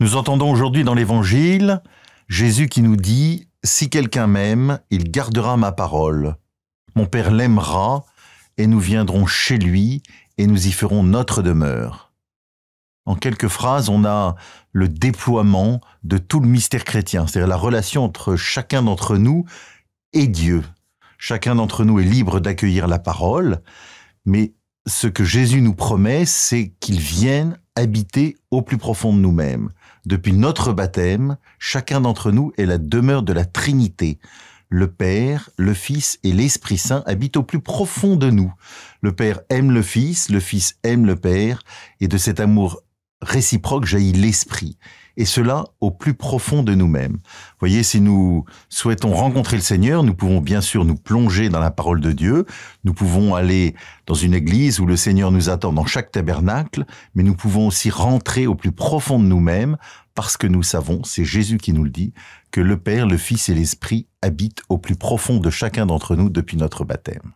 Nous entendons aujourd'hui dans l'Évangile Jésus qui nous dit ⁇ Si quelqu'un m'aime, il gardera ma parole. Mon Père l'aimera, et nous viendrons chez lui, et nous y ferons notre demeure. ⁇ En quelques phrases, on a le déploiement de tout le mystère chrétien, c'est-à-dire la relation entre chacun d'entre nous et Dieu. Chacun d'entre nous est libre d'accueillir la parole, mais ce que Jésus nous promet, c'est qu'il vienne habiter au plus profond de nous-mêmes. Depuis notre baptême, chacun d'entre nous est la demeure de la Trinité. Le Père, le Fils et l'Esprit Saint habitent au plus profond de nous. Le Père aime le Fils, le Fils aime le Père, et de cet amour réciproque jaillit l'Esprit et cela au plus profond de nous-mêmes. Voyez, si nous souhaitons rencontrer le Seigneur, nous pouvons bien sûr nous plonger dans la parole de Dieu, nous pouvons aller dans une église où le Seigneur nous attend dans chaque tabernacle, mais nous pouvons aussi rentrer au plus profond de nous-mêmes parce que nous savons, c'est Jésus qui nous le dit, que le Père, le Fils et l'Esprit habitent au plus profond de chacun d'entre nous depuis notre baptême.